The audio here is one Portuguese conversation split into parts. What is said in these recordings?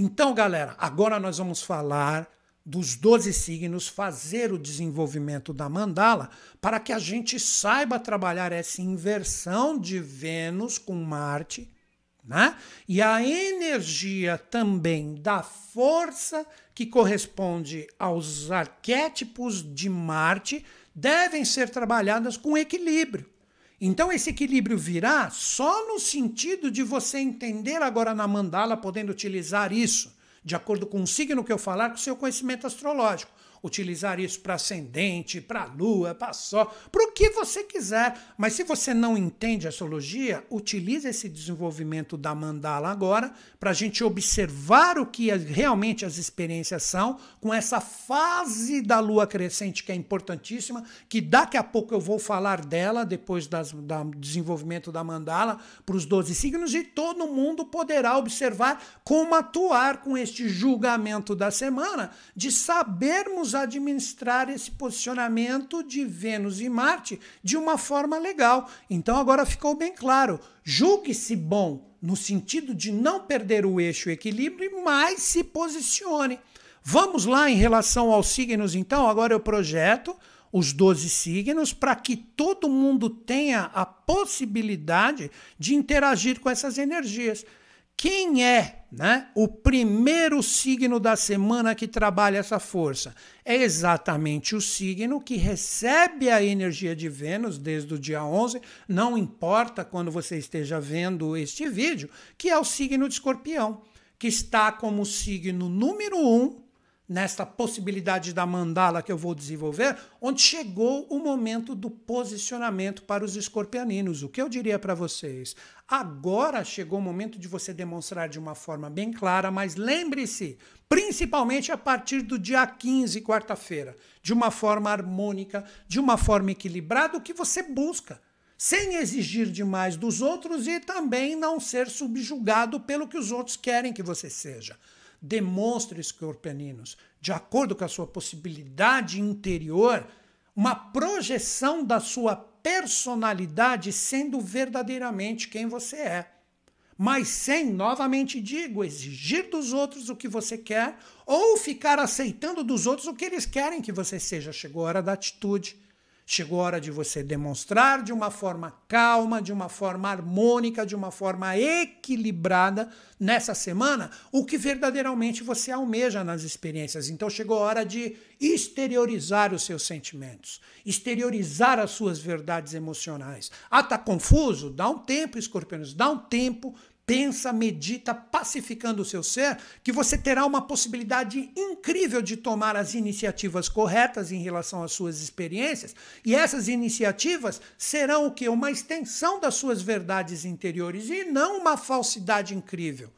Então, galera, agora nós vamos falar dos 12 signos, fazer o desenvolvimento da mandala para que a gente saiba trabalhar essa inversão de Vênus com Marte, né? E a energia também da força que corresponde aos arquétipos de Marte devem ser trabalhadas com equilíbrio. Então, esse equilíbrio virá só no sentido de você entender agora na mandala, podendo utilizar isso de acordo com o signo que eu falar, com o seu conhecimento astrológico utilizar isso para ascendente, para lua, para sol, para o que você quiser. Mas se você não entende a astrologia, utilize esse desenvolvimento da mandala agora para a gente observar o que realmente as experiências são com essa fase da lua crescente que é importantíssima, que daqui a pouco eu vou falar dela depois do da desenvolvimento da mandala para os 12 signos e todo mundo poderá observar como atuar com este julgamento da semana de sabermos vamos administrar esse posicionamento de Vênus e Marte de uma forma legal. Então agora ficou bem claro. Julgue-se bom no sentido de não perder o eixo e o equilíbrio, mas se posicione. Vamos lá em relação aos signos, então. Agora eu projeto os 12 signos para que todo mundo tenha a possibilidade de interagir com essas energias quem é né, o primeiro signo da semana que trabalha essa força? É exatamente o signo que recebe a energia de Vênus desde o dia 11, não importa quando você esteja vendo este vídeo, que é o signo de Escorpião, que está como signo número 1 nesta possibilidade da mandala que eu vou desenvolver, onde chegou o momento do posicionamento para os escorpianinos. O que eu diria para vocês? Agora chegou o momento de você demonstrar de uma forma bem clara, mas lembre-se, principalmente a partir do dia 15, quarta-feira, de uma forma harmônica, de uma forma equilibrada, o que você busca sem exigir demais dos outros e também não ser subjugado pelo que os outros querem que você seja demonstre escorpeninos de acordo com a sua possibilidade interior, uma projeção da sua personalidade sendo verdadeiramente quem você é. Mas sem, novamente digo, exigir dos outros o que você quer ou ficar aceitando dos outros o que eles querem que você seja. Chegou a hora da atitude Chegou a hora de você demonstrar de uma forma calma, de uma forma harmônica, de uma forma equilibrada nessa semana o que verdadeiramente você almeja nas experiências. Então chegou a hora de exteriorizar os seus sentimentos, exteriorizar as suas verdades emocionais. Ah, tá confuso? Dá um tempo, escorpiões, dá um tempo pensa, medita, pacificando o seu ser, que você terá uma possibilidade incrível de tomar as iniciativas corretas em relação às suas experiências, e essas iniciativas serão o que uma extensão das suas verdades interiores e não uma falsidade incrível.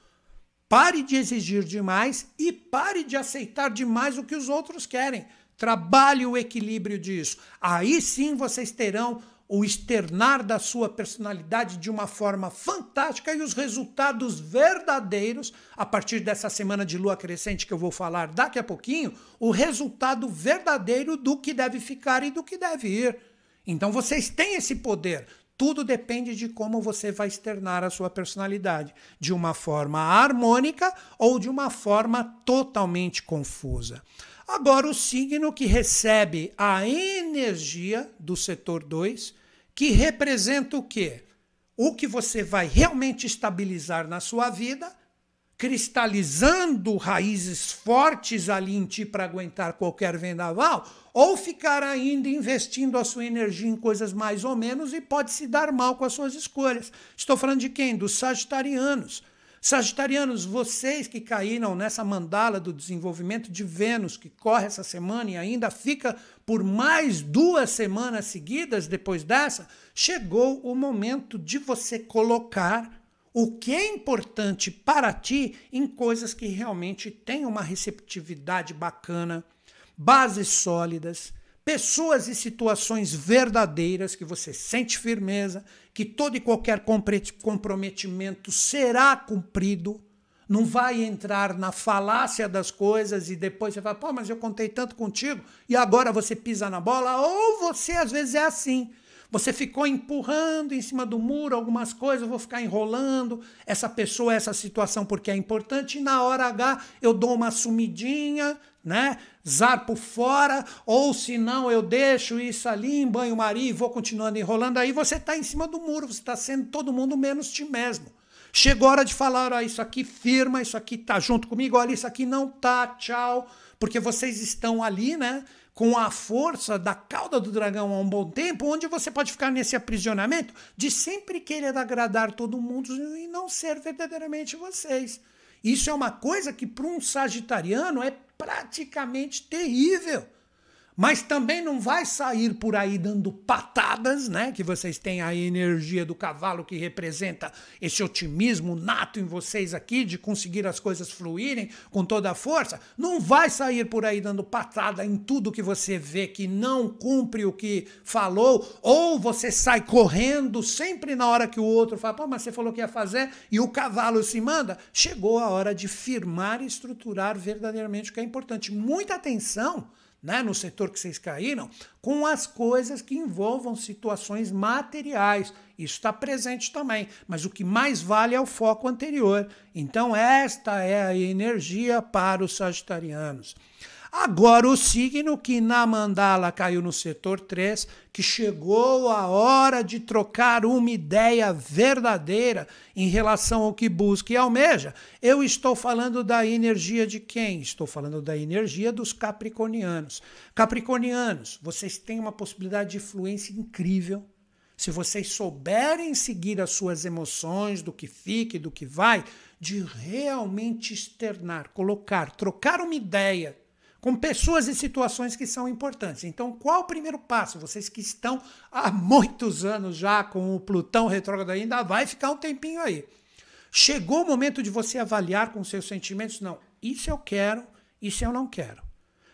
Pare de exigir demais e pare de aceitar demais o que os outros querem. Trabalhe o equilíbrio disso. Aí sim vocês terão o externar da sua personalidade de uma forma fantástica e os resultados verdadeiros, a partir dessa semana de lua crescente que eu vou falar daqui a pouquinho, o resultado verdadeiro do que deve ficar e do que deve ir. Então vocês têm esse poder. Tudo depende de como você vai externar a sua personalidade, de uma forma harmônica ou de uma forma totalmente confusa. Agora, o signo que recebe a energia do setor 2 que representa o quê? O que você vai realmente estabilizar na sua vida, cristalizando raízes fortes ali em ti para aguentar qualquer vendaval, ou ficar ainda investindo a sua energia em coisas mais ou menos e pode se dar mal com as suas escolhas. Estou falando de quem? Dos sagitarianos. Sagitarianos, vocês que caíram nessa mandala do desenvolvimento de Vênus, que corre essa semana e ainda fica por mais duas semanas seguidas depois dessa, chegou o momento de você colocar o que é importante para ti em coisas que realmente têm uma receptividade bacana, bases sólidas, pessoas e situações verdadeiras que você sente firmeza, que todo e qualquer comprometimento será cumprido não vai entrar na falácia das coisas e depois você fala, pô, mas eu contei tanto contigo e agora você pisa na bola, ou você às vezes é assim. Você ficou empurrando em cima do muro algumas coisas, eu vou ficar enrolando essa pessoa, essa situação, porque é importante. E na hora H eu dou uma sumidinha, né? Zarpo fora, ou se não, eu deixo isso ali em banho-maria e vou continuando enrolando. Aí você está em cima do muro, você está sendo todo mundo menos ti mesmo. Chegou a hora de falar, ah, isso aqui firma, isso aqui tá junto comigo, olha, isso aqui não tá, tchau. Porque vocês estão ali, né? Com a força da cauda do dragão há um bom tempo, onde você pode ficar nesse aprisionamento de sempre querer agradar todo mundo e não ser verdadeiramente vocês. Isso é uma coisa que, para um sagitariano, é praticamente terrível mas também não vai sair por aí dando patadas, né? Que vocês têm a energia do cavalo que representa esse otimismo nato em vocês aqui de conseguir as coisas fluírem com toda a força. Não vai sair por aí dando patada em tudo que você vê que não cumpre o que falou, ou você sai correndo sempre na hora que o outro fala, pô, mas você falou que ia fazer e o cavalo se manda. Chegou a hora de firmar e estruturar verdadeiramente o que é importante. Muita atenção né, no setor que vocês caíram, com as coisas que envolvam situações materiais. Isso está presente também, mas o que mais vale é o foco anterior. Então, esta é a energia para os sagitarianos. Agora, o signo que na mandala caiu no setor 3, que chegou a hora de trocar uma ideia verdadeira em relação ao que busca e almeja. Eu estou falando da energia de quem? Estou falando da energia dos capricornianos. Capricornianos, vocês têm uma possibilidade de influência incrível. Se vocês souberem seguir as suas emoções, do que fica e do que vai, de realmente externar, colocar, trocar uma ideia com pessoas e situações que são importantes. Então, qual o primeiro passo? Vocês que estão há muitos anos já com o Plutão retrógrado ainda vai ficar um tempinho aí. Chegou o momento de você avaliar com seus sentimentos? Não, isso eu quero, isso eu não quero.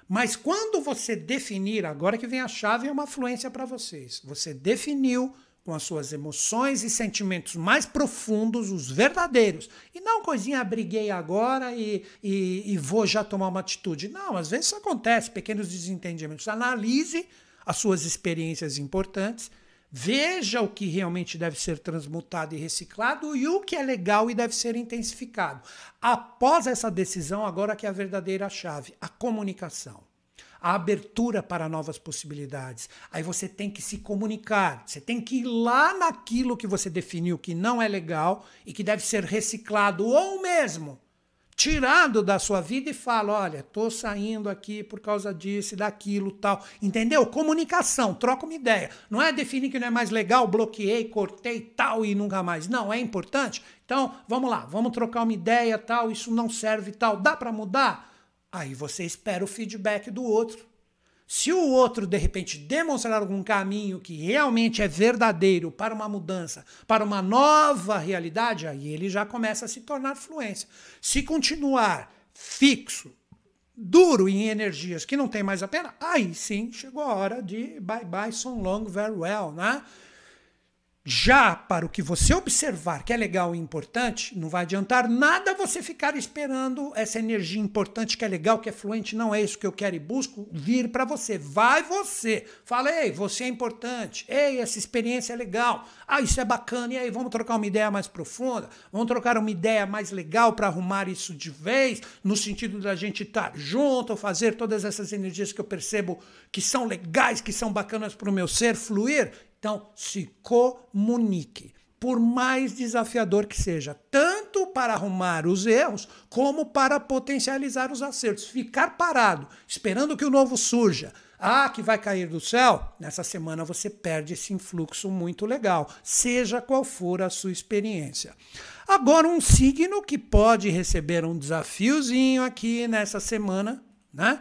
Mas quando você definir, agora que vem a chave, é uma fluência para vocês. Você definiu com as suas emoções e sentimentos mais profundos, os verdadeiros. E não coisinha, ah, briguei agora e, e, e vou já tomar uma atitude. Não, às vezes isso acontece, pequenos desentendimentos. Analise as suas experiências importantes, veja o que realmente deve ser transmutado e reciclado e o que é legal e deve ser intensificado. Após essa decisão, agora que é a verdadeira chave, a comunicação a abertura para novas possibilidades. Aí você tem que se comunicar, você tem que ir lá naquilo que você definiu que não é legal e que deve ser reciclado ou mesmo tirado da sua vida e fala: olha, tô saindo aqui por causa disso e daquilo tal. Entendeu? Comunicação, troca uma ideia. Não é definir que não é mais legal, bloqueei, cortei tal e nunca mais. Não, é importante. Então, vamos lá, vamos trocar uma ideia tal, isso não serve tal. Dá para mudar? Aí você espera o feedback do outro. Se o outro, de repente, demonstrar algum caminho que realmente é verdadeiro para uma mudança, para uma nova realidade, aí ele já começa a se tornar fluência. Se continuar fixo, duro em energias que não tem mais a pena, aí sim chegou a hora de bye bye, so long, very well, né? Já para o que você observar que é legal e importante, não vai adiantar nada você ficar esperando essa energia importante que é legal, que é fluente, não é isso que eu quero e busco, vir para você. Vai você. Fala, ei, você é importante. Ei, essa experiência é legal. Ah, isso é bacana. E aí, vamos trocar uma ideia mais profunda? Vamos trocar uma ideia mais legal para arrumar isso de vez, no sentido da gente estar tá junto, fazer todas essas energias que eu percebo que são legais, que são bacanas para o meu ser fluir? Então, se comunique. Por mais desafiador que seja, tanto para arrumar os erros, como para potencializar os acertos. Ficar parado, esperando que o novo surja, ah, que vai cair do céu, nessa semana você perde esse influxo muito legal, seja qual for a sua experiência. Agora, um signo que pode receber um desafiozinho aqui nessa semana, né?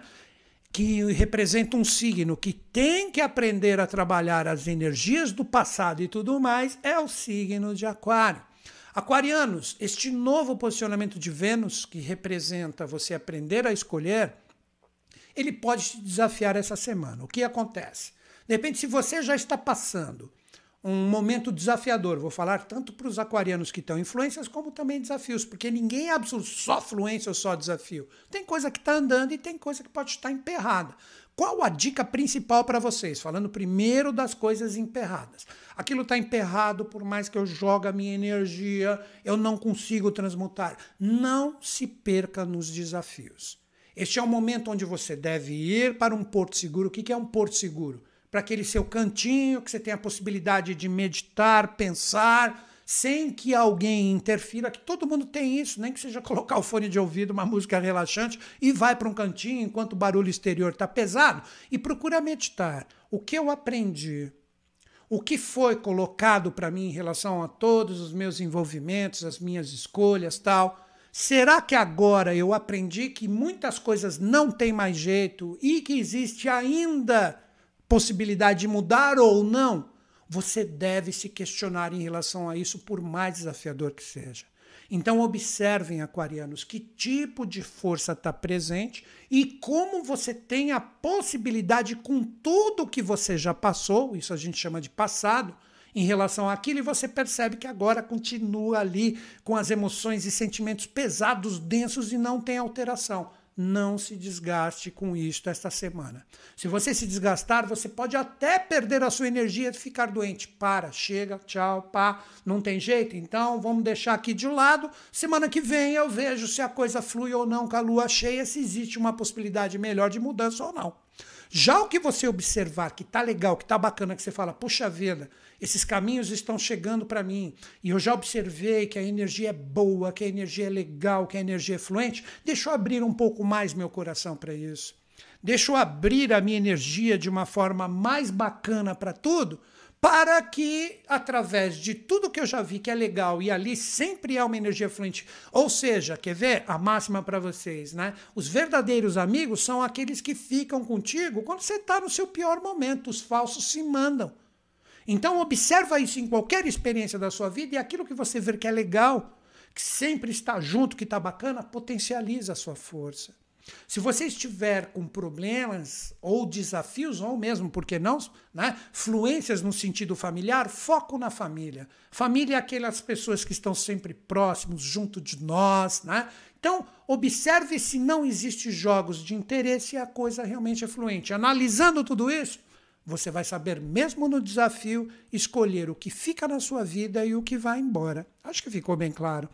que representa um signo que tem que aprender a trabalhar as energias do passado e tudo mais, é o signo de Aquário. Aquarianos, este novo posicionamento de Vênus, que representa você aprender a escolher, ele pode te desafiar essa semana. O que acontece? De repente, se você já está passando um momento desafiador. Vou falar tanto para os aquarianos que estão influências, como também desafios, porque ninguém é absoluto, só fluência ou só desafio. Tem coisa que está andando e tem coisa que pode estar emperrada. Qual a dica principal para vocês? Falando primeiro das coisas emperradas. Aquilo está emperrado, por mais que eu jogue a minha energia, eu não consigo transmutar. Não se perca nos desafios. Este é o momento onde você deve ir para um porto seguro. O que é um porto seguro? para aquele seu cantinho, que você tem a possibilidade de meditar, pensar, sem que alguém interfira, que todo mundo tem isso, nem que seja colocar o fone de ouvido, uma música relaxante e vai para um cantinho enquanto o barulho exterior está pesado e procura meditar. O que eu aprendi o que foi colocado para mim em relação a todos os meus envolvimentos, as minhas escolhas, tal. Será que agora eu aprendi que muitas coisas não tem mais jeito e que existe ainda possibilidade de mudar ou não, você deve se questionar em relação a isso, por mais desafiador que seja. Então, observem, aquarianos, que tipo de força está presente e como você tem a possibilidade, com tudo que você já passou, isso a gente chama de passado, em relação àquilo, e você percebe que agora continua ali com as emoções e sentimentos pesados, densos e não tem alteração não se desgaste com isto esta semana. Se você se desgastar, você pode até perder a sua energia e ficar doente. Para, chega, tchau, pá, não tem jeito, então vamos deixar aqui de lado. Semana que vem eu vejo se a coisa flui ou não com a lua cheia, se existe uma possibilidade melhor de mudança ou não. Já o que você observar que tá legal, que tá bacana, que você fala, puxa vida, esses caminhos estão chegando para mim. E eu já observei que a energia é boa, que a energia é legal, que a energia é fluente. Deixa eu abrir um pouco mais meu coração para isso. Deixa eu abrir a minha energia de uma forma mais bacana para tudo, para que, através de tudo que eu já vi que é legal e ali sempre há uma energia fluente. Ou seja, quer ver? A máxima para vocês, né? Os verdadeiros amigos são aqueles que ficam contigo quando você está no seu pior momento. Os falsos se mandam. Então observa isso em qualquer experiência da sua vida e aquilo que você ver que é legal, que sempre está junto, que está bacana, potencializa a sua força. Se você estiver com problemas ou desafios, ou mesmo, por que não, né, fluências no sentido familiar, foco na família. Família é aquelas pessoas que estão sempre próximos, junto de nós. Né? Então, observe se não existem jogos de interesse e a coisa realmente é fluente. Analisando tudo isso, você vai saber, mesmo no desafio, escolher o que fica na sua vida e o que vai embora. Acho que ficou bem claro.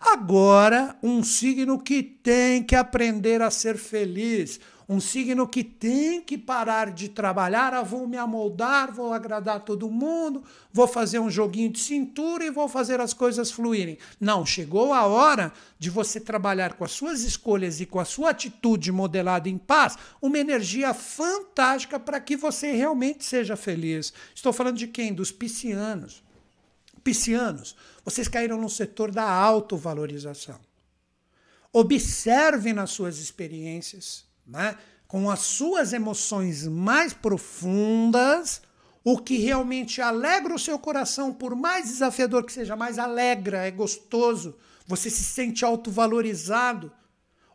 Agora, um signo que tem que aprender a ser feliz um signo que tem que parar de trabalhar, ah, vou me amoldar, vou agradar todo mundo, vou fazer um joguinho de cintura e vou fazer as coisas fluírem. Não, chegou a hora de você trabalhar com as suas escolhas e com a sua atitude modelada em paz, uma energia fantástica para que você realmente seja feliz. Estou falando de quem? Dos piscianos. Piscianos, vocês caíram no setor da autovalorização. Observe nas suas experiências né? com as suas emoções mais profundas, o que realmente alegra o seu coração, por mais desafiador que seja, mais alegra, é gostoso, você se sente autovalorizado.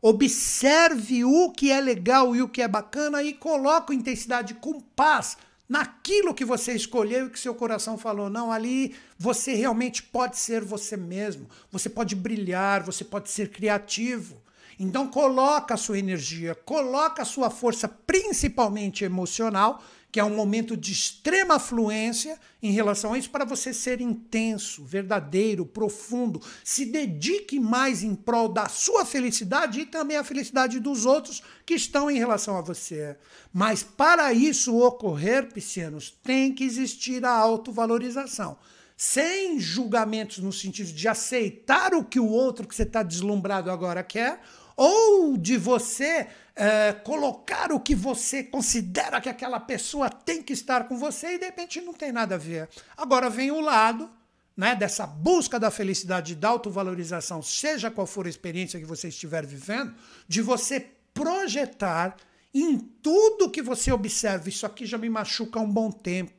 Observe o que é legal e o que é bacana e coloque intensidade com paz naquilo que você escolheu e que seu coração falou. Não, ali você realmente pode ser você mesmo, você pode brilhar, você pode ser criativo. Então coloca a sua energia, coloca a sua força, principalmente emocional, que é um momento de extrema fluência em relação a isso, para você ser intenso, verdadeiro, profundo. Se dedique mais em prol da sua felicidade e também a felicidade dos outros que estão em relação a você. Mas para isso ocorrer, piscianos, tem que existir a autovalorização. Sem julgamentos no sentido de aceitar o que o outro que você está deslumbrado agora quer ou de você é, colocar o que você considera que aquela pessoa tem que estar com você e de repente não tem nada a ver. Agora vem o lado né, dessa busca da felicidade, da autovalorização, seja qual for a experiência que você estiver vivendo, de você projetar em tudo que você observa. Isso aqui já me machuca há um bom tempo.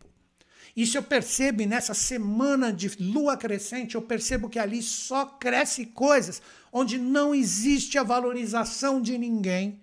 Isso eu percebo nessa semana de lua crescente, eu percebo que ali só cresce coisas onde não existe a valorização de ninguém,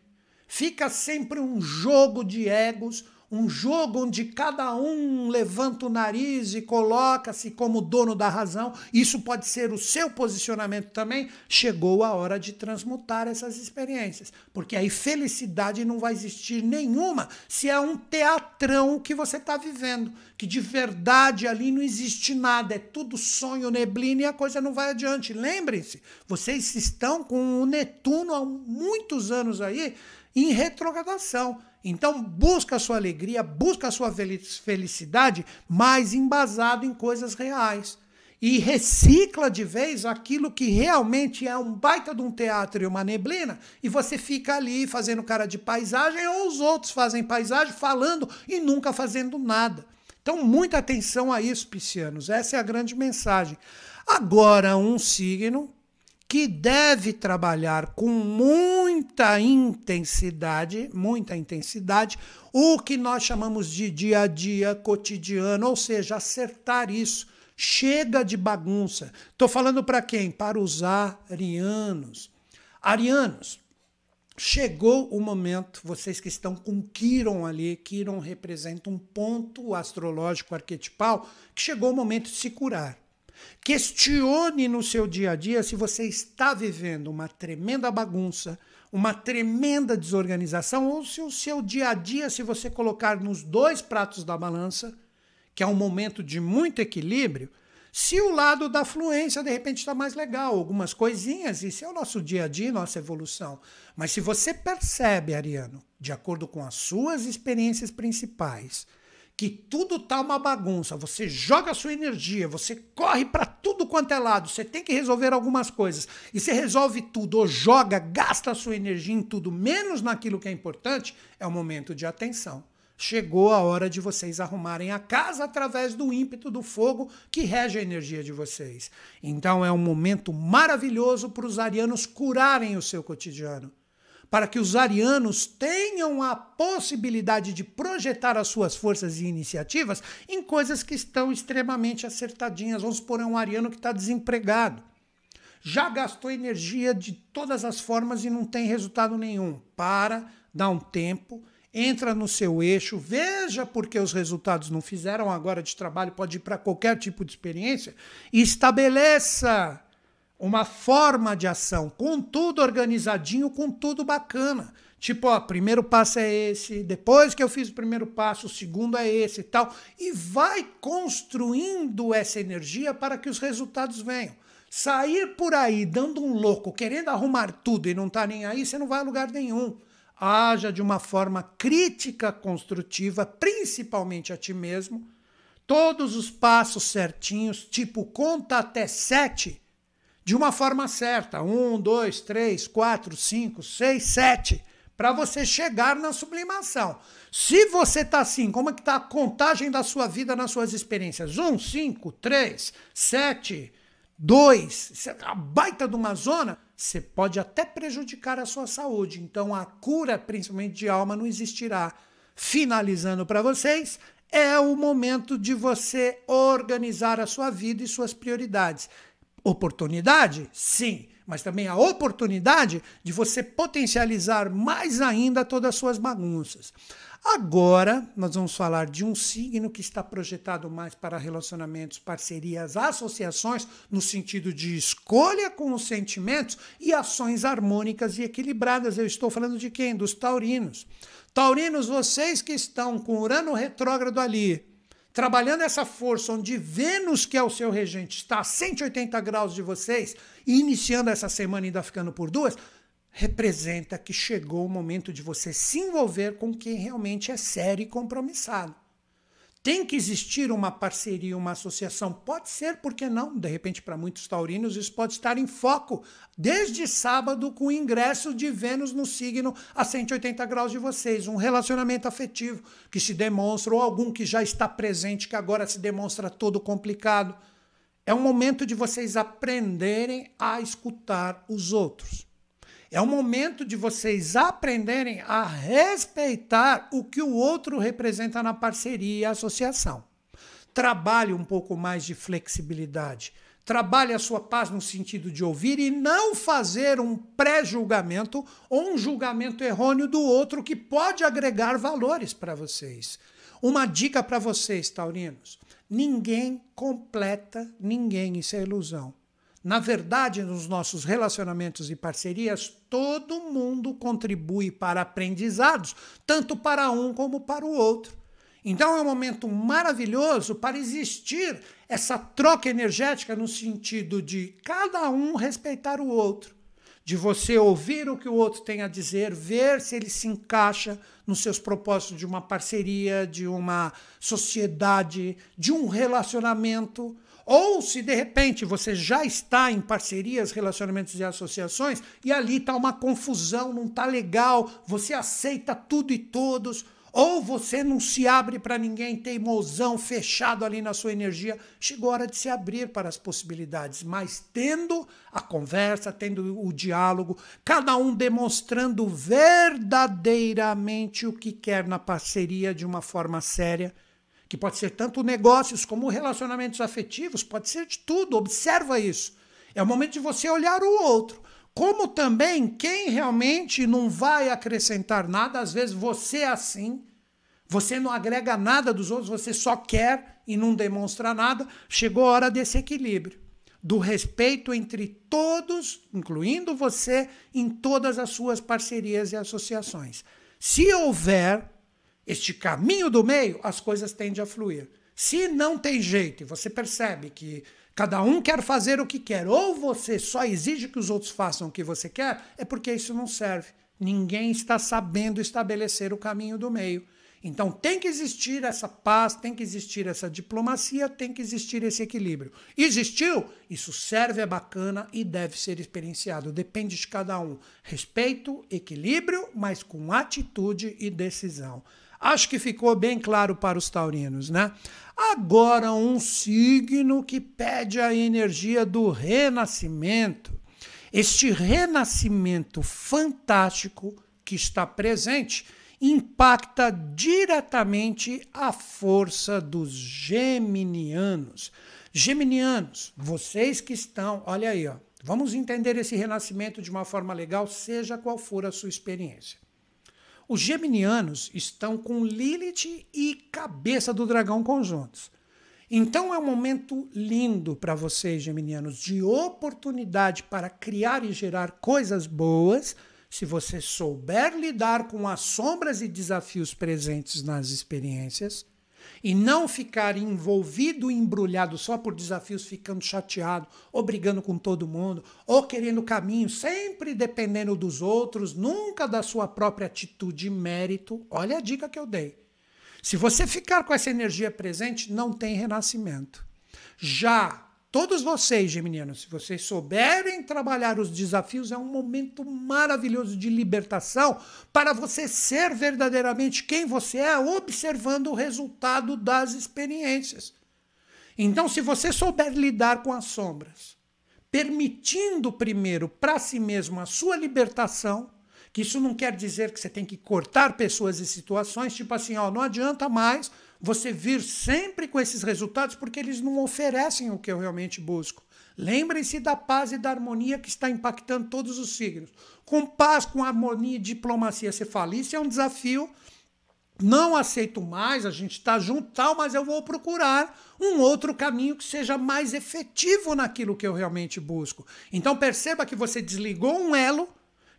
fica sempre um jogo de egos, um jogo onde cada um levanta o nariz e coloca-se como dono da razão, isso pode ser o seu posicionamento também, chegou a hora de transmutar essas experiências, porque aí felicidade não vai existir nenhuma se é um teatrão que você está vivendo, que de verdade ali não existe nada, é tudo sonho, neblina e a coisa não vai adiante. Lembrem-se, vocês estão com o Netuno há muitos anos aí em retrogradação. Então, busca a sua alegria, busca a sua felicidade, mais embasado em coisas reais. E recicla de vez aquilo que realmente é um baita de um teatro e uma neblina, e você fica ali fazendo cara de paisagem, ou os outros fazem paisagem falando e nunca fazendo nada. Então, muita atenção a isso, piscianos. Essa é a grande mensagem. Agora, um signo que deve trabalhar com muita intensidade, muita intensidade, o que nós chamamos de dia a dia, cotidiano, ou seja, acertar isso. Chega de bagunça. Estou falando para quem? Para os arianos. Arianos, chegou o momento, vocês que estão com Quiron ali, Quiron representa um ponto astrológico arquetipal, que chegou o momento de se curar Questione no seu dia a dia se você está vivendo uma tremenda bagunça, uma tremenda desorganização, ou se o seu dia a dia, se você colocar nos dois pratos da balança, que é um momento de muito equilíbrio, se o lado da fluência de repente está mais legal, algumas coisinhas, isso é o nosso dia a dia, nossa evolução. Mas se você percebe, Ariano, de acordo com as suas experiências principais, que tudo tá uma bagunça, você joga a sua energia, você corre para tudo quanto é lado, você tem que resolver algumas coisas e você resolve tudo ou joga, gasta a sua energia em tudo, menos naquilo que é importante, é o momento de atenção. Chegou a hora de vocês arrumarem a casa através do ímpeto do fogo que rege a energia de vocês. Então é um momento maravilhoso para os arianos curarem o seu cotidiano para que os arianos tenham a possibilidade de projetar as suas forças e iniciativas em coisas que estão extremamente acertadinhas. Vamos supor, é um ariano que está desempregado. Já gastou energia de todas as formas e não tem resultado nenhum. Para, dá um tempo, entra no seu eixo, veja porque os resultados não fizeram agora de trabalho, pode ir para qualquer tipo de experiência e estabeleça uma forma de ação, com tudo organizadinho, com tudo bacana. Tipo, ó, primeiro passo é esse, depois que eu fiz o primeiro passo, o segundo é esse e tal. E vai construindo essa energia para que os resultados venham. Sair por aí dando um louco, querendo arrumar tudo e não tá nem aí, você não vai a lugar nenhum. Haja de uma forma crítica, construtiva, principalmente a ti mesmo. Todos os passos certinhos, tipo conta até sete de uma forma certa, um, dois, três, quatro, cinco, seis, sete, para você chegar na sublimação. Se você está assim, como é que está a contagem da sua vida nas suas experiências? Um, cinco, três, sete, dois, a baita de uma zona, você pode até prejudicar a sua saúde. Então a cura, principalmente de alma, não existirá. Finalizando para vocês, é o momento de você organizar a sua vida e suas prioridades oportunidade? Sim, mas também a oportunidade de você potencializar mais ainda todas as suas bagunças. Agora, nós vamos falar de um signo que está projetado mais para relacionamentos, parcerias, associações, no sentido de escolha com os sentimentos e ações harmônicas e equilibradas. Eu estou falando de quem? Dos taurinos. Taurinos, vocês que estão com Urano retrógrado ali, trabalhando essa força onde Vênus, que é o seu regente, está a 180 graus de vocês, e iniciando essa semana ainda ficando por duas, representa que chegou o momento de você se envolver com quem realmente é sério e compromissado. Tem que existir uma parceria, uma associação. Pode ser, por que não? De repente, para muitos taurinos, isso pode estar em foco desde sábado com o ingresso de Vênus no signo a 180 graus de vocês. Um relacionamento afetivo que se demonstra, ou algum que já está presente, que agora se demonstra todo complicado. É um momento de vocês aprenderem a escutar os outros. É o momento de vocês aprenderem a respeitar o que o outro representa na parceria e associação. Trabalhe um pouco mais de flexibilidade. Trabalhe a sua paz no sentido de ouvir e não fazer um pré-julgamento ou um julgamento errôneo do outro que pode agregar valores para vocês. Uma dica para vocês, taurinos: ninguém completa ninguém, isso é ilusão. Na verdade, nos nossos relacionamentos e parcerias, todo mundo contribui para aprendizados, tanto para um como para o outro. Então é um momento maravilhoso para existir essa troca energética no sentido de cada um respeitar o outro, de você ouvir o que o outro tem a dizer, ver se ele se encaixa nos seus propósitos de uma parceria, de uma sociedade, de um relacionamento ou se de repente você já está em parcerias, relacionamentos e associações e ali está uma confusão, não está legal, você aceita tudo e todos. Ou você não se abre para ninguém, teimosão, fechado ali na sua energia. Chegou a hora de se abrir para as possibilidades, mas tendo a conversa, tendo o diálogo, cada um demonstrando verdadeiramente o que quer na parceria de uma forma séria que pode ser tanto negócios como relacionamentos afetivos, pode ser de tudo. Observa isso. É o momento de você olhar o outro. Como também quem realmente não vai acrescentar nada, às vezes você é assim, você não agrega nada dos outros, você só quer e não demonstra nada, chegou a hora desse equilíbrio, do respeito entre todos, incluindo você, em todas as suas parcerias e associações. Se houver este caminho do meio, as coisas tendem a fluir. Se não tem jeito e você percebe que cada um quer fazer o que quer, ou você só exige que os outros façam o que você quer, é porque isso não serve. Ninguém está sabendo estabelecer o caminho do meio. Então tem que existir essa paz, tem que existir essa diplomacia, tem que existir esse equilíbrio. Existiu? Isso serve, é bacana e deve ser experienciado. Depende de cada um. Respeito, equilíbrio, mas com atitude e decisão. Acho que ficou bem claro para os taurinos, né? Agora, um signo que pede a energia do renascimento. Este renascimento fantástico que está presente impacta diretamente a força dos geminianos. Geminianos, vocês que estão, olha aí, ó, vamos entender esse renascimento de uma forma legal, seja qual for a sua experiência. Os geminianos estão com Lilith e cabeça do dragão conjuntos. Então é um momento lindo para vocês, geminianos, de oportunidade para criar e gerar coisas boas, se você souber lidar com as sombras e desafios presentes nas experiências e não ficar envolvido, embrulhado só por desafios, ficando chateado, ou brigando com todo mundo, ou querendo caminho, sempre dependendo dos outros, nunca da sua própria atitude e mérito. Olha a dica que eu dei. Se você ficar com essa energia presente, não tem renascimento. Já Todos vocês, geminianos, se vocês souberem trabalhar os desafios, é um momento maravilhoso de libertação para você ser verdadeiramente quem você é, observando o resultado das experiências. Então, se você souber lidar com as sombras, permitindo primeiro para si mesmo a sua libertação, que isso não quer dizer que você tem que cortar pessoas e situações, tipo assim, ó, não adianta mais você vir sempre com esses resultados porque eles não oferecem o que eu realmente busco. Lembrem-se da paz e da harmonia que está impactando todos os signos. Com paz, com harmonia e diplomacia, você fala, isso é um desafio. Não aceito mais, a gente está junto tal, mas eu vou procurar um outro caminho que seja mais efetivo naquilo que eu realmente busco. Então perceba que você desligou um elo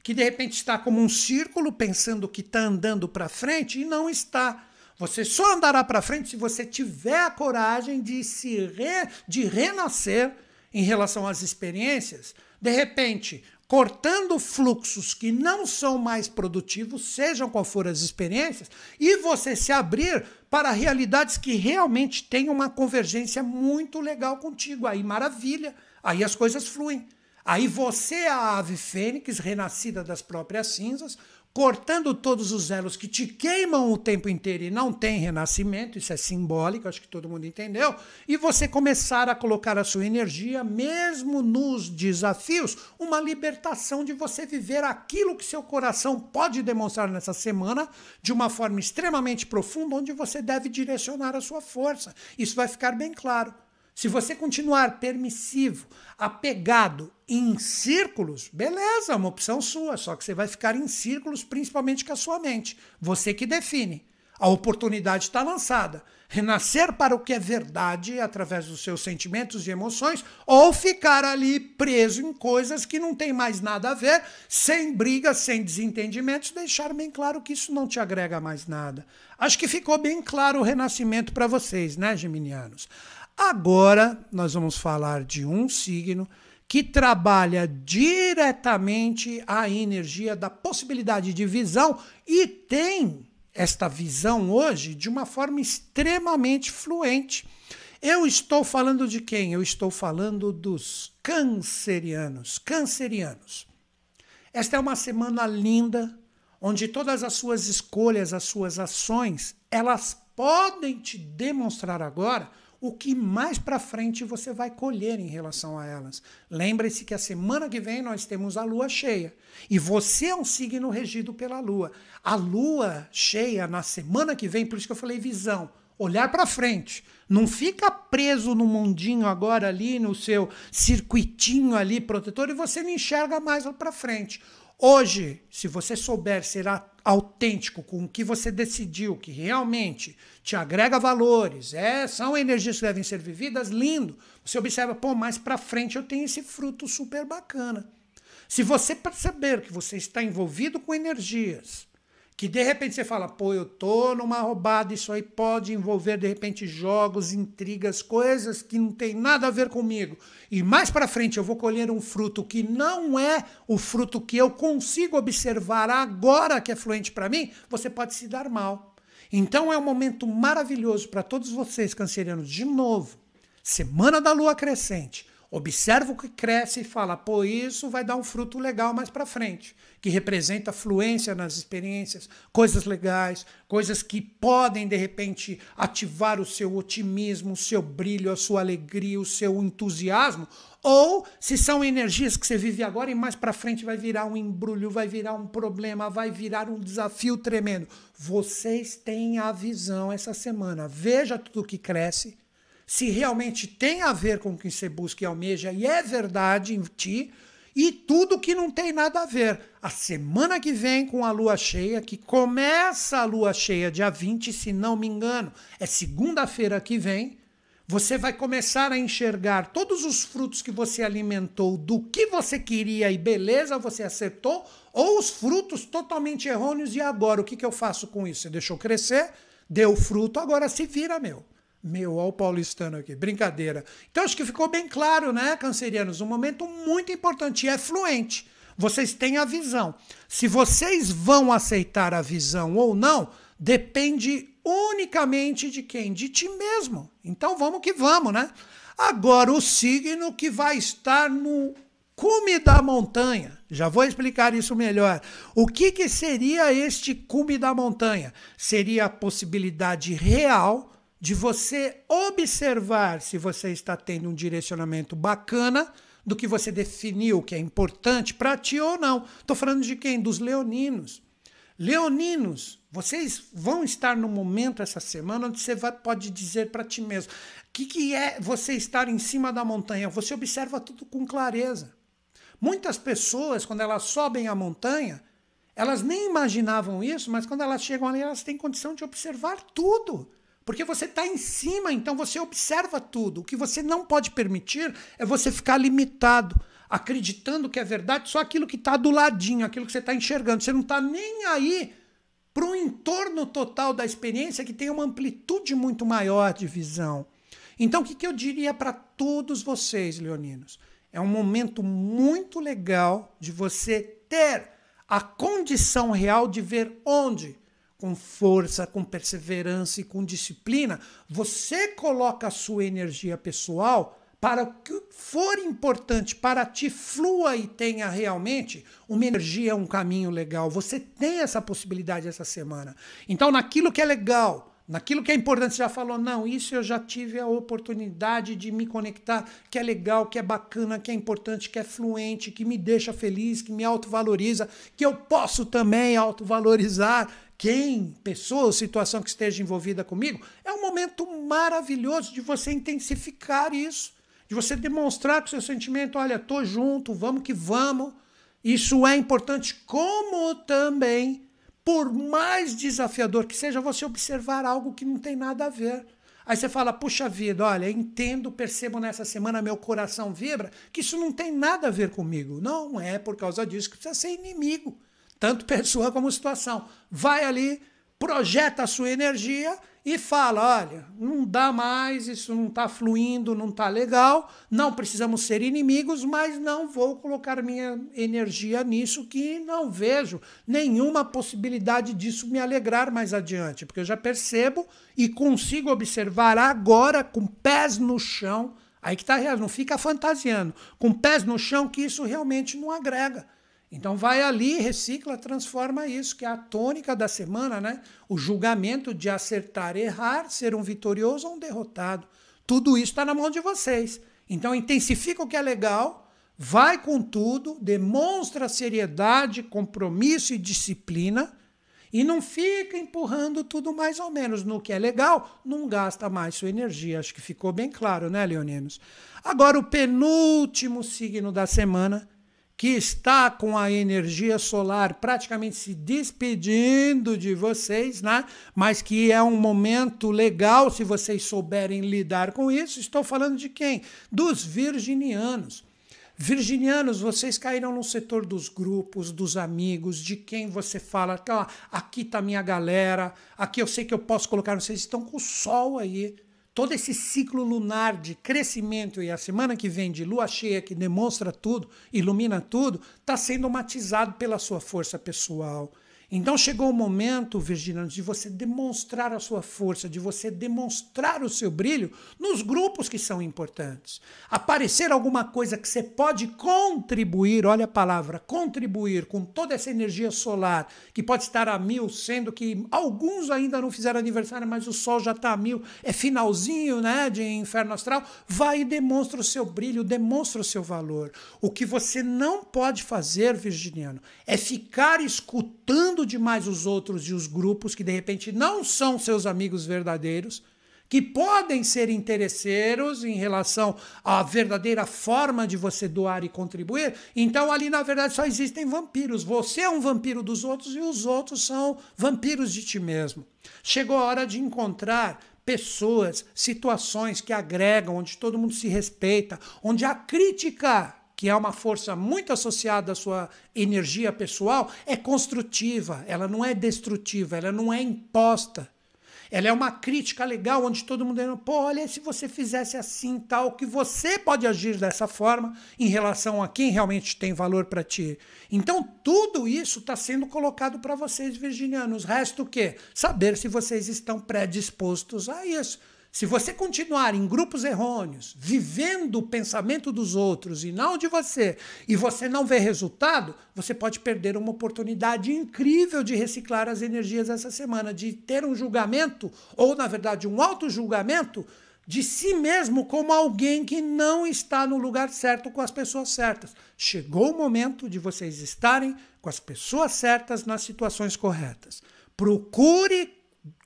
que de repente está como um círculo pensando que está andando para frente e não está você só andará para frente se você tiver a coragem de se re, de renascer em relação às experiências. De repente, cortando fluxos que não são mais produtivos, sejam qual forem as experiências, e você se abrir para realidades que realmente têm uma convergência muito legal contigo. Aí maravilha, aí as coisas fluem. Aí você é a ave fênix, renascida das próprias cinzas, cortando todos os elos que te queimam o tempo inteiro e não tem renascimento, isso é simbólico, acho que todo mundo entendeu, e você começar a colocar a sua energia, mesmo nos desafios, uma libertação de você viver aquilo que seu coração pode demonstrar nessa semana de uma forma extremamente profunda, onde você deve direcionar a sua força. Isso vai ficar bem claro. Se você continuar permissivo, apegado em círculos, beleza, é uma opção sua, só que você vai ficar em círculos principalmente com a sua mente. Você que define. A oportunidade está lançada. Renascer para o que é verdade através dos seus sentimentos e emoções, ou ficar ali preso em coisas que não tem mais nada a ver, sem brigas, sem desentendimentos, deixar bem claro que isso não te agrega mais nada. Acho que ficou bem claro o renascimento para vocês, né, Geminianos? Agora nós vamos falar de um signo que trabalha diretamente a energia da possibilidade de visão e tem esta visão hoje de uma forma extremamente fluente. Eu estou falando de quem? Eu estou falando dos cancerianos. Cancerianos. Esta é uma semana linda, onde todas as suas escolhas, as suas ações, elas podem te demonstrar agora o que mais para frente você vai colher em relação a elas. Lembre-se que a semana que vem nós temos a lua cheia e você é um signo regido pela lua. A lua cheia na semana que vem, por isso que eu falei visão, olhar para frente. Não fica preso no mundinho agora ali, no seu circuitinho ali protetor e você não enxerga mais lá para frente. Hoje, se você souber ser autêntico, com o que você decidiu, que realmente te agrega valores, é, são energias que devem ser vividas, lindo. Você observa, pô, mais para frente eu tenho esse fruto super bacana. Se você perceber que você está envolvido com energias que de repente você fala, pô, eu tô numa roubada, isso aí pode envolver de repente jogos, intrigas, coisas que não tem nada a ver comigo. E mais para frente eu vou colher um fruto que não é o fruto que eu consigo observar agora que é fluente para mim, você pode se dar mal. Então é um momento maravilhoso para todos vocês cancerianos de novo. Semana da lua crescente. Observa o que cresce e fala, pô, isso vai dar um fruto legal mais para frente, que representa fluência nas experiências, coisas legais, coisas que podem de repente ativar o seu otimismo, o seu brilho, a sua alegria, o seu entusiasmo, ou se são energias que você vive agora e mais para frente vai virar um embrulho, vai virar um problema, vai virar um desafio tremendo. Vocês têm a visão essa semana. Veja tudo que cresce se realmente tem a ver com o que você busca e almeja e é verdade em ti, e tudo que não tem nada a ver. A semana que vem, com a lua cheia, que começa a lua cheia, dia 20, se não me engano, é segunda-feira que vem, você vai começar a enxergar todos os frutos que você alimentou do que você queria e beleza, você acertou, ou os frutos totalmente errôneos. E agora, o que, que eu faço com isso? Você deixou crescer, deu fruto, agora se vira, meu. Meu, ao paulistano aqui. Brincadeira. Então acho que ficou bem claro, né, cancerianos? Um momento muito importante. é fluente. Vocês têm a visão. Se vocês vão aceitar a visão ou não, depende unicamente de quem? De ti mesmo. Então vamos que vamos, né? Agora, o signo que vai estar no cume da montanha. Já vou explicar isso melhor. O que, que seria este cume da montanha? Seria a possibilidade real de você observar se você está tendo um direcionamento bacana do que você definiu que é importante para ti ou não. Estou falando de quem? Dos leoninos. Leoninos, vocês vão estar no momento essa semana onde você vai, pode dizer para ti mesmo: o que, que é você estar em cima da montanha? Você observa tudo com clareza. Muitas pessoas, quando elas sobem a montanha, elas nem imaginavam isso, mas quando elas chegam ali, elas têm condição de observar tudo. Porque você está em cima, então você observa tudo. O que você não pode permitir é você ficar limitado, acreditando que é verdade só aquilo que está do ladinho, aquilo que você está enxergando. Você não está nem aí para o entorno total da experiência que tem uma amplitude muito maior de visão. Então, o que, que eu diria para todos vocês, leoninos? É um momento muito legal de você ter a condição real de ver onde com força, com perseverança e com disciplina, você coloca a sua energia pessoal para o que for importante para ti flua e tenha realmente uma energia, um caminho legal. Você tem essa possibilidade essa semana. Então, naquilo que é legal, naquilo que é importante, você já falou, não, isso eu já tive a oportunidade de me conectar, que é legal, que é bacana, que é importante, que é fluente, que me deixa feliz, que me autovaloriza, que eu posso também autovalorizar quem, pessoa, situação que esteja envolvida comigo, é um momento maravilhoso de você intensificar isso, de você demonstrar que o seu sentimento, olha, tô junto, vamos que vamos. Isso é importante, como também, por mais desafiador que seja, você observar algo que não tem nada a ver. Aí você fala, puxa vida, olha, entendo, percebo nessa semana, meu coração vibra, que isso não tem nada a ver comigo. Não é por causa disso que precisa ser inimigo tanto pessoa como situação. Vai ali, projeta a sua energia e fala: olha, não dá mais, isso não está fluindo, não está legal, não precisamos ser inimigos, mas não vou colocar minha energia nisso que não vejo nenhuma possibilidade disso me alegrar mais adiante, porque eu já percebo e consigo observar agora com pés no chão. Aí que tá real, não fica fantasiando. Com pés no chão que isso realmente não agrega então vai ali, recicla, transforma isso, que é a tônica da semana, né? O julgamento de acertar, errar, ser um vitorioso ou um derrotado. Tudo isso está na mão de vocês. Então intensifica o que é legal, vai com tudo, demonstra seriedade, compromisso e disciplina e não fica empurrando tudo mais ou menos. No que é legal, não gasta mais sua energia. Acho que ficou bem claro, né, Leoninos? Agora, o penúltimo signo da semana que está com a energia solar praticamente se despedindo de vocês, né? Mas que é um momento legal se vocês souberem lidar com isso. Estou falando de quem? Dos virginianos. Virginianos, vocês caíram no setor dos grupos, dos amigos, de quem você fala, tá, aqui tá minha galera, aqui eu sei que eu posso colocar, vocês estão com o sol aí todo esse ciclo lunar de crescimento e a semana que vem de lua cheia que demonstra tudo, ilumina tudo, está sendo matizado pela sua força pessoal, então chegou o momento, Virginiano, de você demonstrar a sua força, de você demonstrar o seu brilho nos grupos que são importantes. Aparecer alguma coisa que você pode contribuir, olha a palavra, contribuir com toda essa energia solar que pode estar a mil, sendo que alguns ainda não fizeram aniversário, mas o sol já está a mil, é finalzinho né, de inferno astral. Vai e demonstra o seu brilho, demonstra o seu valor. O que você não pode fazer, Virginiano, é ficar escutando julgando demais os outros e os grupos que de repente não são seus amigos verdadeiros, que podem ser interesseiros em relação à verdadeira forma de você doar e contribuir. Então ali na verdade só existem vampiros. Você é um vampiro dos outros e os outros são vampiros de ti mesmo. Chegou a hora de encontrar pessoas, situações que agregam, onde todo mundo se respeita, onde a crítica que é uma força muito associada à sua energia pessoal, é construtiva, ela não é destrutiva, ela não é imposta. Ela é uma crítica legal onde todo mundo é, pô, olha, se você fizesse assim, tal, que você pode agir dessa forma em relação a quem realmente tem valor para ti. Então, tudo isso está sendo colocado para vocês, virginianos. Resta o quê? Saber se vocês estão predispostos a isso. Se você continuar em grupos errôneos, vivendo o pensamento dos outros e não de você, e você não vê resultado, você pode perder uma oportunidade incrível de reciclar as energias essa semana, de ter um julgamento, ou na verdade um auto-julgamento, de si mesmo como alguém que não está no lugar certo com as pessoas certas. Chegou o momento de vocês estarem com as pessoas certas nas situações corretas. Procure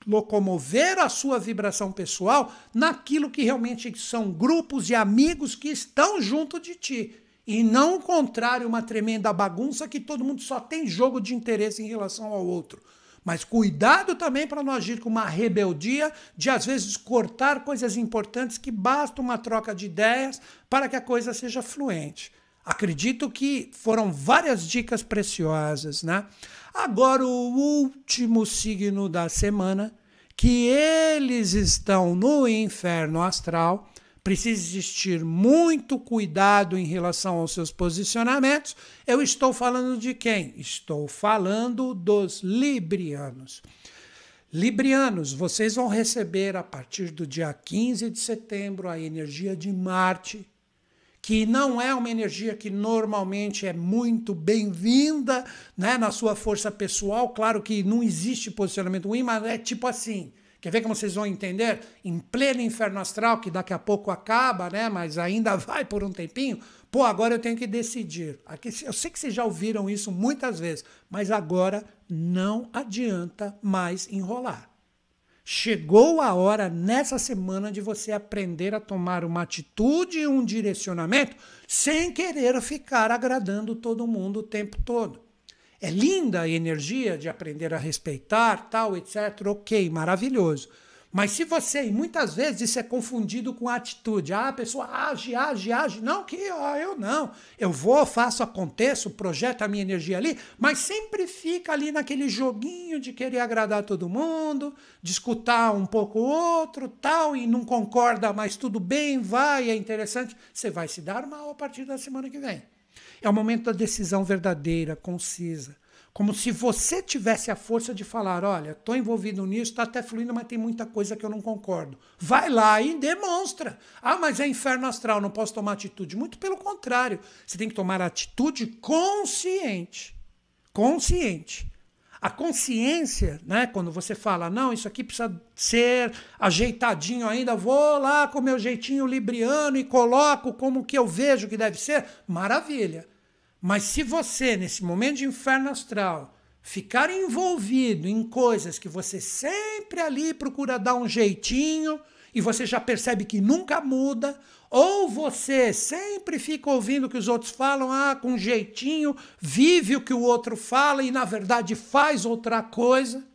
locomover a sua vibração pessoal naquilo que realmente são grupos e amigos que estão junto de ti. E não o contrário, uma tremenda bagunça que todo mundo só tem jogo de interesse em relação ao outro. Mas cuidado também para não agir com uma rebeldia de, às vezes, cortar coisas importantes que basta uma troca de ideias para que a coisa seja fluente. Acredito que foram várias dicas preciosas, né? Agora, o último signo da semana, que eles estão no inferno astral, precisa existir muito cuidado em relação aos seus posicionamentos. Eu estou falando de quem? Estou falando dos librianos. Librianos, vocês vão receber a partir do dia 15 de setembro a energia de Marte que não é uma energia que normalmente é muito bem-vinda né, na sua força pessoal. Claro que não existe posicionamento ruim, mas é tipo assim. Quer ver como vocês vão entender? Em pleno inferno astral, que daqui a pouco acaba, né? Mas ainda vai por um tempinho. Pô, agora eu tenho que decidir. Aqui, eu sei que vocês já ouviram isso muitas vezes, mas agora não adianta mais enrolar. Chegou a hora nessa semana de você aprender a tomar uma atitude e um direcionamento sem querer ficar agradando todo mundo o tempo todo. É linda a energia de aprender a respeitar, tal, etc. Ok, maravilhoso. Mas se você, e muitas vezes isso é confundido com atitude, ah, a pessoa age, age, age, não, que ó, eu não, eu vou, faço, aconteço, projeto a minha energia ali, mas sempre fica ali naquele joguinho de querer agradar todo mundo, de escutar um pouco o outro, tal, e não concorda, mas tudo bem, vai, é interessante, você vai se dar mal a partir da semana que vem. É o momento da decisão verdadeira, concisa como se você tivesse a força de falar: olha, estou envolvido nisso, está até fluindo, mas tem muita coisa que eu não concordo. Vai lá e demonstra. Ah, mas é inferno astral, não posso tomar atitude. Muito pelo contrário, você tem que tomar atitude consciente. Consciente. A consciência, né, quando você fala, não, isso aqui precisa ser ajeitadinho ainda, vou lá com o meu jeitinho libriano e coloco como que eu vejo que deve ser, maravilha. Mas se você, nesse momento de inferno astral, ficar envolvido em coisas que você sempre ali procura dar um jeitinho e você já percebe que nunca muda, ou você sempre fica ouvindo o que os outros falam, ah, com jeitinho, vive o que o outro fala e na verdade faz outra coisa,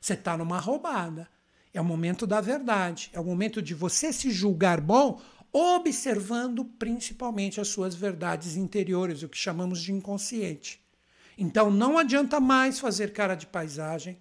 você está numa roubada. É o momento da verdade, é o momento de você se julgar bom observando principalmente as suas verdades interiores, o que chamamos de inconsciente. Então não adianta mais fazer cara de paisagem,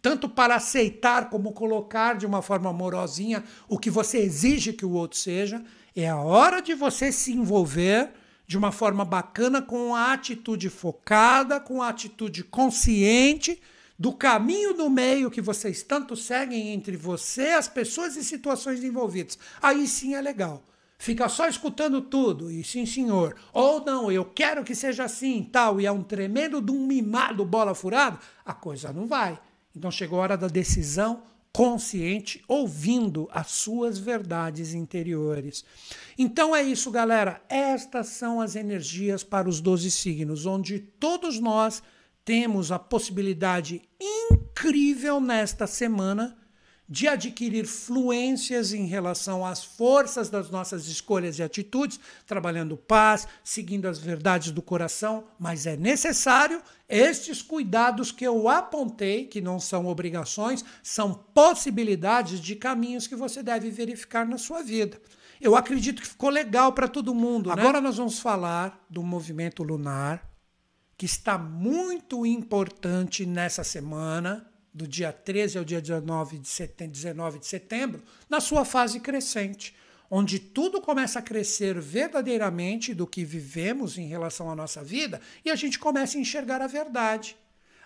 tanto para aceitar como colocar de uma forma amorosinha o que você exige que o outro seja. É a hora de você se envolver de uma forma bacana, com a atitude focada, com a atitude consciente do caminho do meio que vocês tanto seguem entre você, as pessoas e situações envolvidas. Aí sim é legal fica só escutando tudo, e sim senhor, ou não, eu quero que seja assim tal, e é um tremendo de um mimado bola furada, a coisa não vai. Então chegou a hora da decisão consciente, ouvindo as suas verdades interiores. Então é isso, galera. Estas são as energias para os 12 signos, onde todos nós temos a possibilidade incrível nesta semana de adquirir fluências em relação às forças das nossas escolhas e atitudes, trabalhando paz, seguindo as verdades do coração, mas é necessário estes cuidados que eu apontei, que não são obrigações, são possibilidades de caminhos que você deve verificar na sua vida. Eu acredito que ficou legal para todo mundo. Né? Agora né? nós vamos falar do movimento lunar, que está muito importante nessa semana do dia 13 ao dia 19 de, setembro, 19 de setembro, na sua fase crescente, onde tudo começa a crescer verdadeiramente do que vivemos em relação à nossa vida e a gente começa a enxergar a verdade.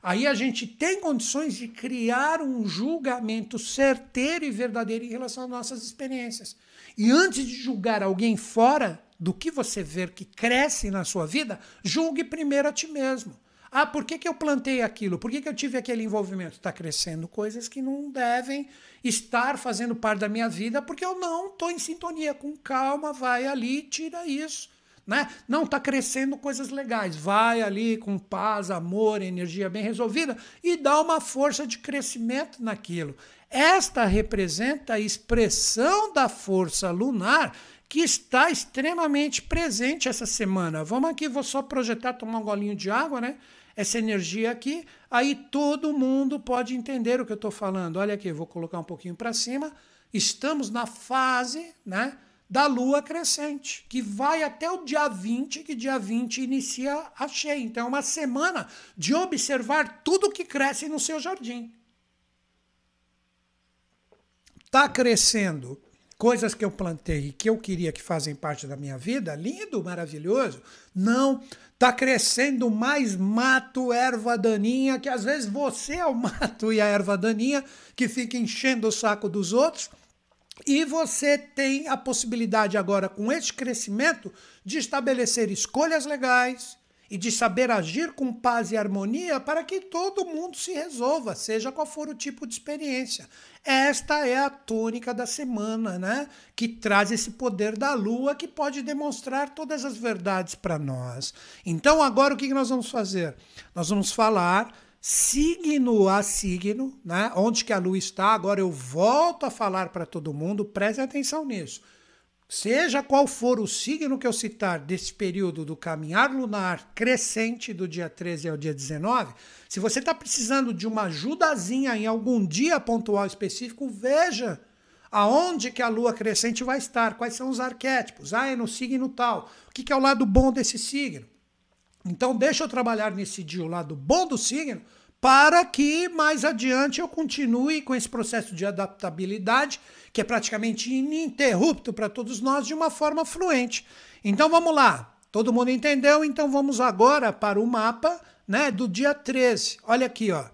Aí a gente tem condições de criar um julgamento certeiro e verdadeiro em relação às nossas experiências. E antes de julgar alguém fora do que você ver que cresce na sua vida, julgue primeiro a ti mesmo. Ah, por que, que eu plantei aquilo? Por que, que eu tive aquele envolvimento? Está crescendo coisas que não devem estar fazendo parte da minha vida, porque eu não estou em sintonia. Com calma, vai ali, tira isso. Né? Não, está crescendo coisas legais. Vai ali com paz, amor, energia bem resolvida e dá uma força de crescimento naquilo. Esta representa a expressão da força lunar que está extremamente presente essa semana. Vamos aqui, vou só projetar, tomar um golinho de água, né? essa energia aqui, aí todo mundo pode entender o que eu estou falando. Olha aqui, vou colocar um pouquinho para cima. Estamos na fase né, da lua crescente, que vai até o dia 20, que dia 20 inicia a cheia. Então, é uma semana de observar tudo que cresce no seu jardim. Está crescendo coisas que eu plantei e que eu queria que fazem parte da minha vida, lindo, maravilhoso. Não, Tá crescendo mais mato, erva daninha, que às vezes você é o mato e a erva daninha que fica enchendo o saco dos outros. E você tem a possibilidade agora, com esse crescimento, de estabelecer escolhas legais, e de saber agir com paz e harmonia para que todo mundo se resolva, seja qual for o tipo de experiência. Esta é a tônica da semana, né? Que traz esse poder da lua que pode demonstrar todas as verdades para nós. Então, agora o que nós vamos fazer? Nós vamos falar signo a signo, né? Onde que a lua está? Agora eu volto a falar para todo mundo, preste atenção nisso Seja qual for o signo que eu citar desse período do caminhar lunar crescente do dia 13 ao dia 19, se você está precisando de uma ajudazinha em algum dia pontual específico, veja aonde que a lua crescente vai estar, quais são os arquétipos, ah, é no signo tal, o que, que é o lado bom desse signo. Então deixa eu trabalhar nesse dia o lado bom do signo para que mais adiante eu continue com esse processo de adaptabilidade, que é praticamente ininterrupto para todos nós, de uma forma fluente. Então vamos lá, todo mundo entendeu? Então vamos agora para o mapa né, do dia 13. Olha aqui, ó.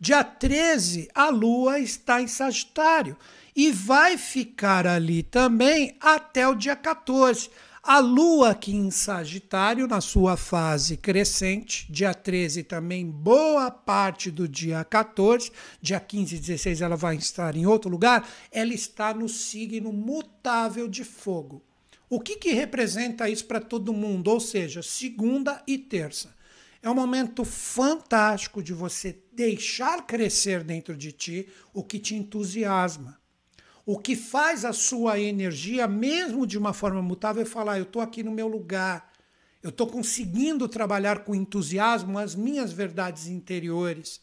Dia 13, a Lua está em Sagitário e vai ficar ali também até o dia 14. A Lua aqui em Sagitário, na sua fase crescente, dia 13 também, boa parte do dia 14, dia 15 e 16 ela vai estar em outro lugar, ela está no signo mutável de fogo. O que, que representa isso para todo mundo? Ou seja, segunda e terça. É um momento fantástico de você deixar crescer dentro de ti o que te entusiasma o que faz a sua energia, mesmo de uma forma mutável, é falar: eu estou aqui no meu lugar, eu estou conseguindo trabalhar com entusiasmo as minhas verdades interiores.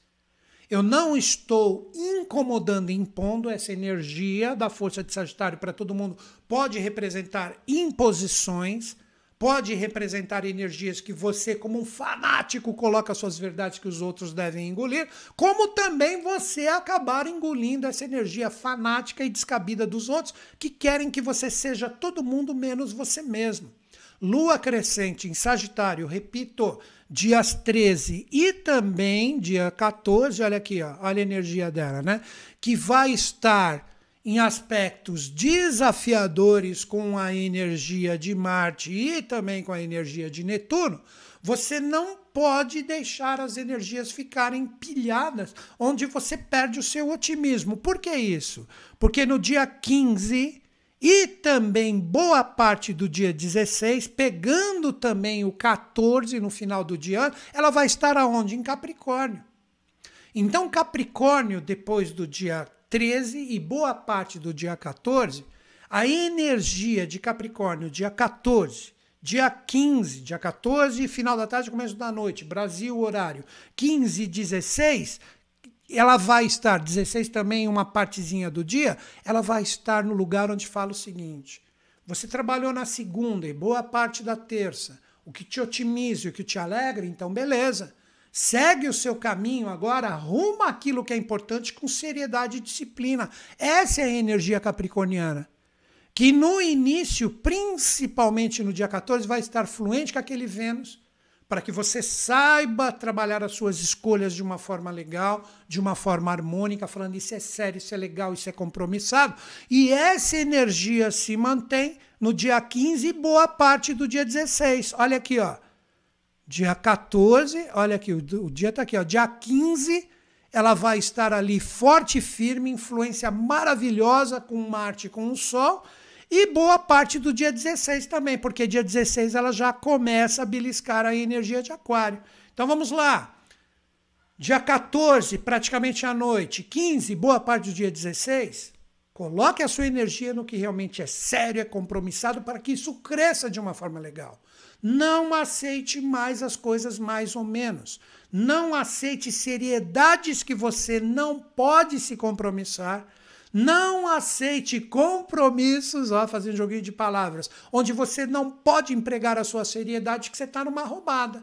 Eu não estou incomodando, impondo essa energia da força de Sagitário para todo mundo. Pode representar imposições, pode representar energias que você, como um fanático, coloca suas verdades que os outros devem engolir, como também você acabar engolindo essa energia fanática e descabida dos outros que querem que você seja todo mundo menos você mesmo. Lua crescente em Sagitário, repito, dias 13 e também dia 14, olha aqui, ó, olha a energia dela, né? Que vai estar em aspectos desafiadores com a energia de Marte e também com a energia de Netuno, você não pode deixar as energias ficarem pilhadas, onde você perde o seu otimismo. Por que isso? Porque no dia 15 e também boa parte do dia 16, pegando também o 14 no final do dia, ela vai estar aonde? Em Capricórnio. Então, Capricórnio, depois do dia 13 e boa parte do dia 14, a energia de Capricórnio, dia 14, dia 15, dia 14, final da tarde, começo da noite, Brasil, horário 15 e 16, ela vai estar, 16 também, uma partezinha do dia, ela vai estar no lugar onde fala o seguinte: você trabalhou na segunda e boa parte da terça, o que te otimiza e o que te alegra, então beleza. Segue o seu caminho agora, arruma aquilo que é importante com seriedade e disciplina. Essa é a energia capricorniana. Que no início, principalmente no dia 14, vai estar fluente com aquele Vênus, para que você saiba trabalhar as suas escolhas de uma forma legal, de uma forma harmônica, falando isso é sério, isso é legal, isso é compromissado. E essa energia se mantém no dia 15 e boa parte do dia 16. Olha aqui, ó. Dia 14, olha aqui, o, dia está aqui, ó, dia 15, ela vai estar ali forte e firme, influência maravilhosa com Marte, com o Sol, e boa parte do dia 16 também, porque dia 16 ela já começa a beliscar a energia de Aquário. Então vamos lá. Dia 14, praticamente à noite, 15, boa parte do dia 16, coloque a sua energia no que realmente é sério, é compromissado, para que isso cresça de uma forma legal. Não aceite mais as coisas mais ou menos. Não aceite seriedades que você não pode se compromissar. Não aceite compromissos, ó, fazendo um joguinho de palavras, onde você não pode empregar a sua seriedade, que você está numa roubada.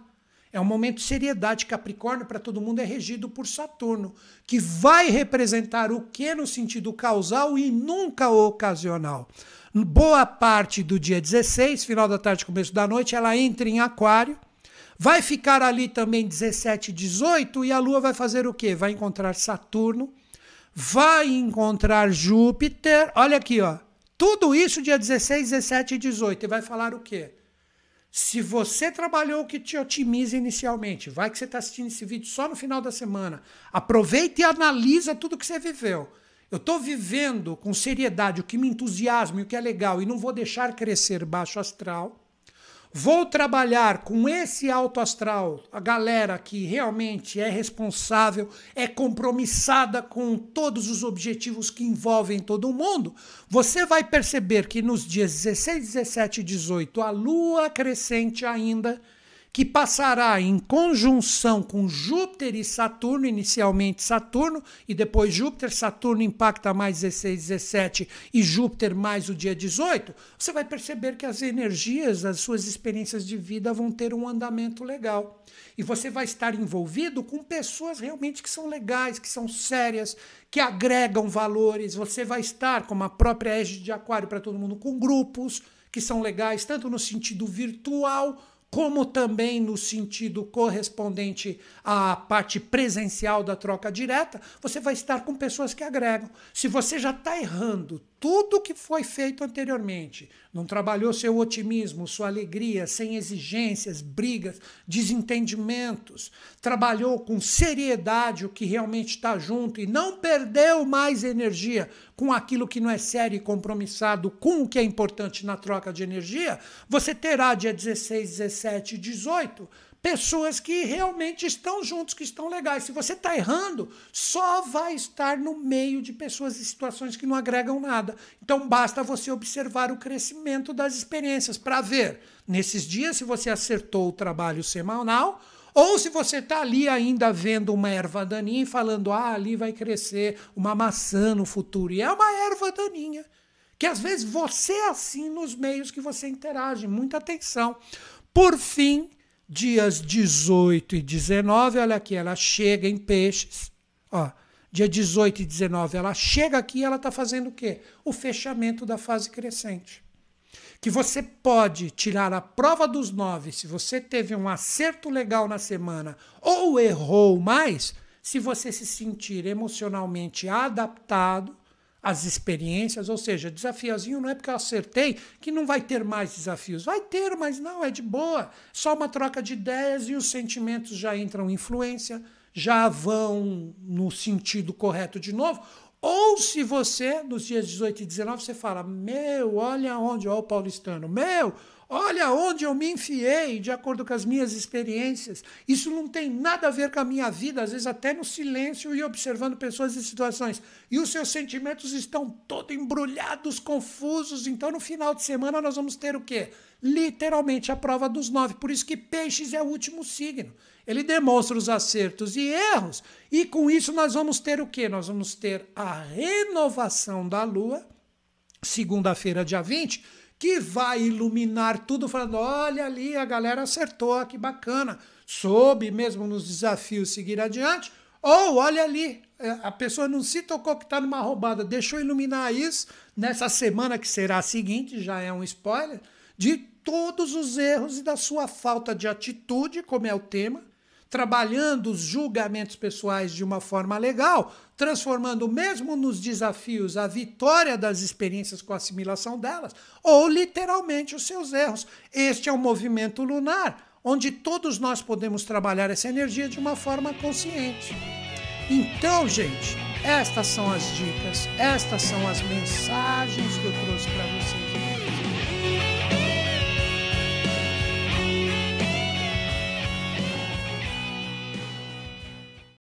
É um momento de seriedade. Capricórnio, para todo mundo, é regido por Saturno, que vai representar o que no sentido causal e nunca ocasional. Boa parte do dia 16, final da tarde, começo da noite, ela entra em Aquário. Vai ficar ali também 17, 18 e a Lua vai fazer o quê? Vai encontrar Saturno, vai encontrar Júpiter. Olha aqui, ó. Tudo isso dia 16, 17 e 18. E vai falar o quê? Se você trabalhou o que te otimiza inicialmente, vai que você está assistindo esse vídeo só no final da semana. Aproveita e analisa tudo que você viveu. Eu estou vivendo com seriedade o que me entusiasma e o que é legal e não vou deixar crescer baixo astral. Vou trabalhar com esse alto astral, a galera que realmente é responsável, é compromissada com todos os objetivos que envolvem todo mundo. Você vai perceber que nos dias 16, 17 e 18, a lua crescente ainda que passará em conjunção com Júpiter e Saturno, inicialmente Saturno, e depois Júpiter, Saturno impacta mais 16, 17 e Júpiter mais o dia 18, você vai perceber que as energias, as suas experiências de vida vão ter um andamento legal. E você vai estar envolvido com pessoas realmente que são legais, que são sérias, que agregam valores. Você vai estar, como a própria égide de Aquário para todo mundo, com grupos que são legais, tanto no sentido virtual como também no sentido correspondente à parte presencial da troca direta, você vai estar com pessoas que agregam. Se você já está errando tudo que foi feito anteriormente não trabalhou seu otimismo, sua alegria, sem exigências, brigas, desentendimentos, trabalhou com seriedade o que realmente está junto e não perdeu mais energia com aquilo que não é sério e compromissado com o que é importante na troca de energia, você terá dia 16, 17 e 18 pessoas que realmente estão juntos, que estão legais. Se você está errando, só vai estar no meio de pessoas e situações que não agregam nada. Então basta você observar o crescimento das experiências para ver nesses dias se você acertou o trabalho semanal. Ou se você está ali ainda vendo uma erva daninha e falando, ah, ali vai crescer uma maçã no futuro. E é uma erva daninha. Que às vezes você é assim nos meios que você interage. Muita atenção. Por fim, dias 18 e 19, olha aqui, ela chega em peixes. Ó, dia 18 e 19, ela chega aqui e ela está fazendo o quê? O fechamento da fase crescente. Que você pode tirar a prova dos nove se você teve um acerto legal na semana ou errou mais, se você se sentir emocionalmente adaptado as experiências, ou seja, desafiozinho não é porque eu acertei que não vai ter mais desafios. Vai ter, mas não, é de boa. Só uma troca de ideias e os sentimentos já entram em influência, já vão no sentido correto de novo. Ou se você, nos dias 18 e 19, você fala: Meu, olha onde, olha o paulistano, meu, Olha onde eu me enfiei de acordo com as minhas experiências. Isso não tem nada a ver com a minha vida, às vezes até no silêncio e observando pessoas e situações. E os seus sentimentos estão todo embrulhados, confusos. Então, no final de semana, nós vamos ter o quê? Literalmente a prova dos nove. Por isso que peixes é o último signo. Ele demonstra os acertos e erros. E com isso, nós vamos ter o quê? Nós vamos ter a renovação da Lua, segunda-feira, dia 20 que vai iluminar tudo, falando: olha ali, a galera acertou, que bacana, soube mesmo nos desafios seguir adiante. Ou olha ali, é, a pessoa não se tocou que está numa roubada, deixou iluminar isso nessa semana que será a seguinte, já é um spoiler, de todos os erros e da sua falta de atitude, como é o tema, trabalhando os julgamentos pessoais de uma forma legal, transformando mesmo nos desafios a vitória das experiências com a assimilação delas, ou literalmente os seus erros. Este é o movimento lunar, onde todos nós podemos trabalhar essa energia de uma forma consciente. Então, gente, estas são as dicas, estas são as mensagens que eu trouxe para vocês